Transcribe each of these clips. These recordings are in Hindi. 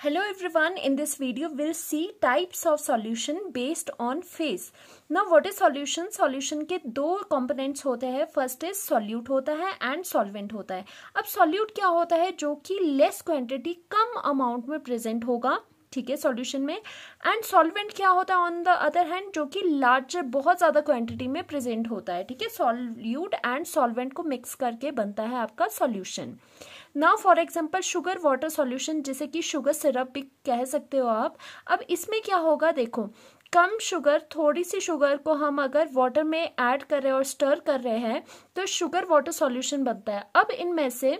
Hello everyone, in this video we'll see types of solution based on phase. Now what is solution? Solution के दो components होते हैं First is solute होता है and solvent होता है अब solute क्या होता है जो कि less quantity कम amount में present होगा ठीक है सॉल्यूशन में एंड सॉल्वेंट क्या होता है ऑन द अदर हैंड जो कि लार्जर बहुत ज़्यादा क्वांटिटी में प्रेजेंट होता है ठीक है सॉल्यूट एंड सॉल्वेंट को मिक्स करके बनता है आपका सॉल्यूशन ना for example sugar water solution जैसे कि शुगर सिरप भी कह सकते हो आप अब इसमें क्या होगा देखो कम शुगर थोड़ी सी शुगर को हम अगर वाटर में ऐड कर रहे हैं और स्टर कर रहे हैं तो शुगर वाटर सॉल्यूशन बनता है अब इनमें से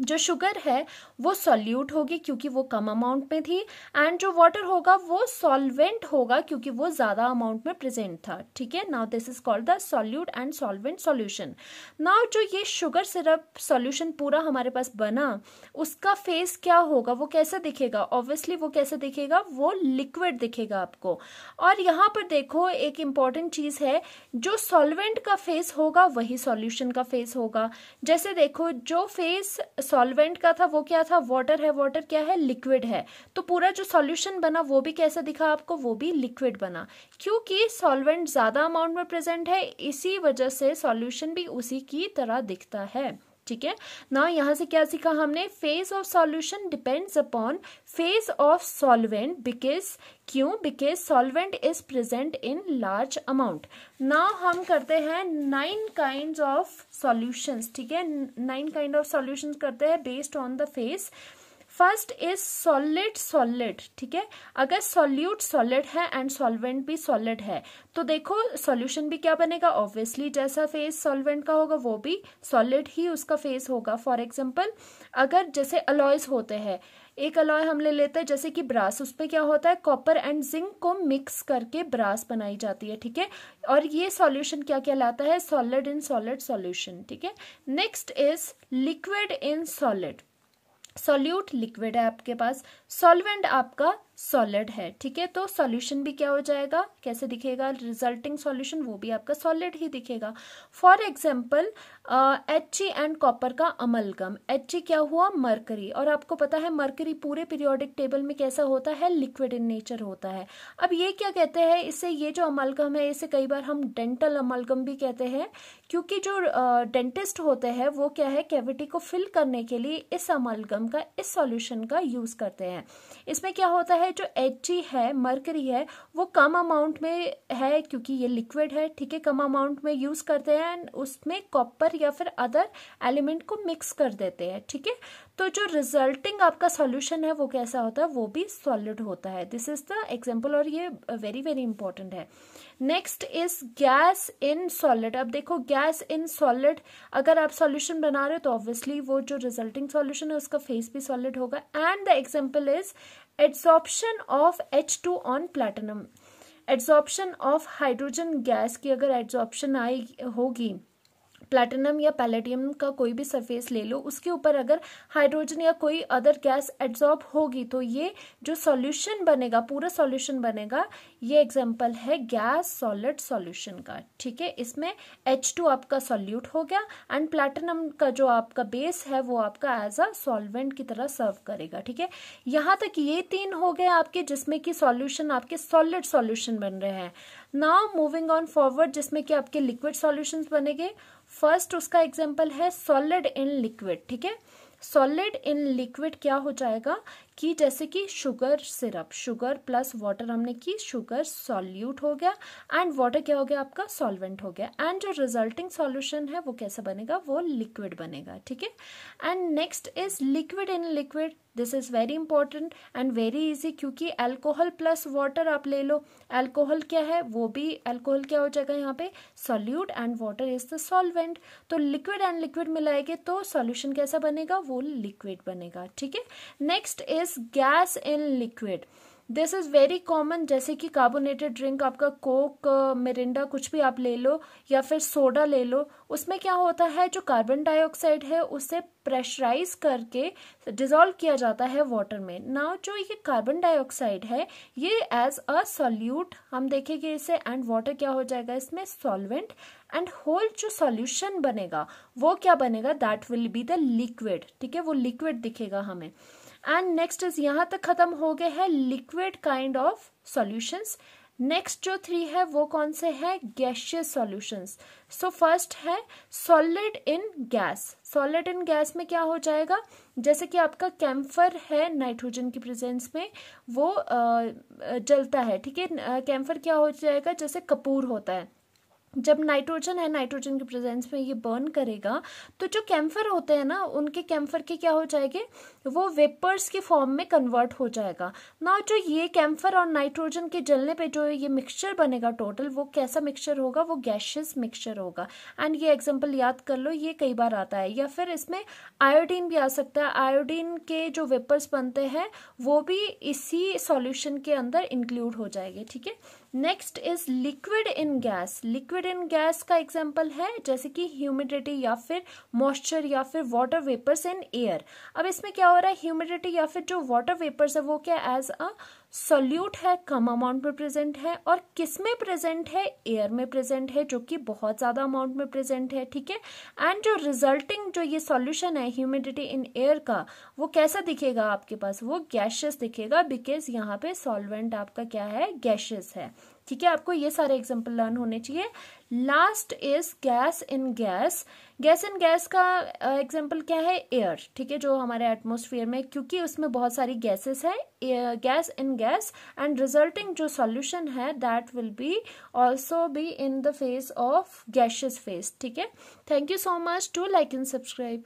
जो शुगर है वो सॉल्यूट होगी क्योंकि वो कम अमाउंट में थी एंड जो वाटर होगा वो सॉल्वेंट होगा क्योंकि वो ज़्यादा अमाउंट में प्रेजेंट था ठीक है now this is called the solute and solvent solution now जो ये शुगर सिरप सॉल्यूशन पूरा हमारे पास बना उसका फेस क्या होगा वो कैसा दिखेगा ऑब्वियसली वो कैसे दिखेगा वो लिक्विड दिखेगा आपको और यहाँ पर देखो एक इम्पॉर्टेंट चीज़ है जो सॉल्वेंट का फेस होगा वही सॉल्यूशन का फेस होगा जैसे देखो जो फेस सॉल्वेंट का था वो क्या था वाटर है वाटर क्या है लिक्विड है तो पूरा जो सॉल्यूशन बना वो भी कैसा दिखा आपको वो भी लिक्विड बना क्योंकि सॉल्वेंट ज़्यादा अमाउंट में प्रेजेंट है इसी वजह से सॉल्यूशन भी उसी की तरह दिखता है ठीक है ना यहाँ से क्या सीखा हमने phase of solution depends upon phase of solvent because क्यों because solvent is present in large amount ना हम करते हैं नाइन काइंड ऑफ सॉल्यूशंस ठीक है नाइन काइंड ऑफ सॉल्यूशंस करते हैं based on the phase first is solid solid ठीक है अगर सॉल्यूट सॉलिड है एंड सॉल्वेंट भी सॉलिड है तो देखो सॉल्यूशन भी क्या बनेगा ऑब्वियसली जैसा फेस सॉल्वेंट का होगा वो भी सॉलिड ही उसका फेस होगा फॉर एग्जाम्पल अगर जैसे अलॉयज होते हैं एक अलॉय हम ले लेते हैं जैसे कि ब्रास उस पर क्या होता है कॉपर एंड जिंक को मिक्स करके ब्रास बनाई जाती है ठीक है और ये सॉल्यूशन क्या कहलाता है सॉलिड इन सॉलिड सॉल्यूशन ठीक है next is liquid in solid solute liquid है आपके पास सॉल्वेंट आपका सॉलिड है ठीक है तो सॉल्यूशन भी क्या हो जाएगा कैसे दिखेगा रिजल्टिंग सॉल्यूशन वो भी आपका सॉलिड ही दिखेगा for example H and copper का अमलगम एच e क्या हुआ मरकरी और आपको पता है मरकरी पूरे पीरियोडिक टेबल में कैसा होता है लिक्विड इन नेचर होता है अब ये क्या कहते हैं इससे ये जो अमलगम है इसे कई बार हम डेंटल अमलगम भी कहते हैं क्योंकि जो डेंटिस्ट uh, होते हैं वो क्या है कैविटी को फिल करने के लिए इस अमलगम का इस सॉल्यूशन का यूज करते हैं इसमें क्या होता है है जो एच है मरकरी है वो कम अमाउंट में है क्योंकि ये लिक्विड है ठीक है कम अमाउंट में यूज़ करते हैं एंड उसमें कॉपर या फिर अदर एलिमेंट को मिक्स कर देते हैं ठीक है तो जो रिजल्टिंग आपका सॉल्यूशन है वो कैसा होता है वो भी सॉलिड होता है दिस इज द एग्जाम्पल और ये वेरी वेरी इंपॉर्टेंट है next is gas in solid अब देखो गैस इन सॉलिड अगर आप सॉल्यूशन बना रहे हो तो ऑब्वियसली वो जो रिजल्टिंग सॉल्यूशन है उसका फेस भी सॉलिड होगा and the example is adsorption of H two on platinum adsorption of hydrogen gas की अगर एड्सॉप्शन आई होगी प्लैटिनम या पैलेटियम का कोई भी सरफेस ले लो उसके ऊपर अगर हाइड्रोजन या कोई अदर गैस एड्जॉर्ब होगी तो ये जो सॉल्यूशन बनेगा पूरा सॉल्यूशन बनेगा ये एग्जांपल है गैस सॉलिड सॉल्यूशन का ठीक है इसमें H2 आपका सॉल्यूट हो गया एंड प्लैटिनम का जो आपका बेस है वो आपका एज अ सॉल्वेंट की तरह सर्व करेगा ठीक है यहां तक ये तीन हो गए आपके जिसमें कि सॉल्यूशन आपके सॉलिड सॉल्यूशन बन रहे हैं नाउ मूविंग ऑन फॉरवर्ड जिसमें कि आपके लिक्विड सॉल्यूशंस बनेंगे फर्स्ट उसका एग्जाम्पल है सॉलिड इन लिक्विड ठीक है सॉलिड इन लिक्विड क्या हो जाएगा कि जैसे कि sugar syrup sugar plus water हमने की शुगर सॉल्यूट हो गया एंड वाटर क्या हो गया आपका सॉल्वेंट हो गया एंड जो रिजल्टिंग सॉल्यूशन है वो कैसा बनेगा वो लिक्विड बनेगा ठीक है and next is liquid in liquid this is very important and very easy क्योंकि अल्कोहल प्लस वाटर आप ले लो अल्कोहल क्या है वो भी अल्कोहल क्या हो जाएगा यहाँ पे solute and water is the solvent तो लिक्विड एंड लिक्विड मिलाएंगे तो सॉल्यूशन कैसा बनेगा वो लिक्विड बनेगा ठीक है next is gas in liquid this is very common जैसे कि कार्बोनेटेड ड्रिंक आपका कोक मिरिंडा कुछ भी आप ले लो या फिर सोडा ले लो उसमें क्या होता है जो कार्बन डाइऑक्साइड है उसे प्रेशराइज करके डिजोल्व किया जाता है वाटर में ना जो ये कार्बन डाइऑक्साइड है ये एज अ सॉल्यूट हम देखेंगे इसे एंड वाटर क्या हो जाएगा इसमें सॉल्वेंट एंड होल जो सॉल्यूशन बनेगा वो क्या बनेगा that will be the liquid ठीक है वो लिक्विड दिखेगा हमें एंड नेक्स्ट इज यहाँ तक खत्म हो गए हैं liquid kind of solutions next जो थ्री है वो कौन से है गैशियस सॉल्यूशंस सो फर्स्ट है solid in gas solid in gas में क्या हो जाएगा जैसे कि आपका कैम्फर है नाइट्रोजन की प्रेजेंस में वो जलता है ठीक है कैम्फर क्या हो जाएगा जैसे कपूर होता है जब नाइट्रोजन है नाइट्रोजन के प्रेजेंस में ये बर्न करेगा तो जो कैम्फर होते हैं ना उनके कैम्फर के क्या हो जाएंगे वो वेपर्स के फॉर्म में कन्वर्ट हो जाएगा ना जो ये कैम्फर और नाइट्रोजन के जलने पे जो ये मिक्सचर बनेगा टोटल वो कैसा मिक्सचर होगा वो गैशियस मिक्सचर होगा एंड ये एग्जाम्पल याद कर लो ये कई बार आता है या फिर इसमें आयोडीन भी आ सकता है आयोडीन के जो वेपर्स बनते हैं वो भी इसी सॉल्यूशन के अंदर इंक्लूड हो जाएंगे ठीक है next is liquid in gas liquid in gas का एग्जाम्पल है जैसे कि ह्यूमिडिटी या फिर मॉइस्चर या फिर वाटर वेपर्स इन एयर अब इसमें क्या हो रहा है ह्यूमिडिटी या फिर जो वाटर वेपर्स है वो क्या एज अ सोल्यूट है कम अमाउंट में प्रेजेंट है और किस में प्रेजेंट है एयर में प्रेजेंट है जो कि बहुत ज़्यादा अमाउंट में प्रेजेंट है ठीक है एंड जो रिजल्टिंग जो ये सॉल्यूशन है ह्यूमिडिटी इन एयर का वो कैसा दिखेगा आपके पास वो गैशेस दिखेगा बिकॉज यहाँ पे सॉल्वेंट आपका क्या है गैशेस है ठीक है आपको ये सारे एग्जाम्पल लर्न होने चाहिए last is gas in gas gas and gas का एग्जाम्पल क्या है एयर ठीक है जो हमारे एटमोसफियर में क्योंकि उसमें बहुत सारी गैसेस है gas in gas and resulting जो सॉल्यूशन है that will be also be in the phase of gases phase ठीक है thank you so much to like and subscribe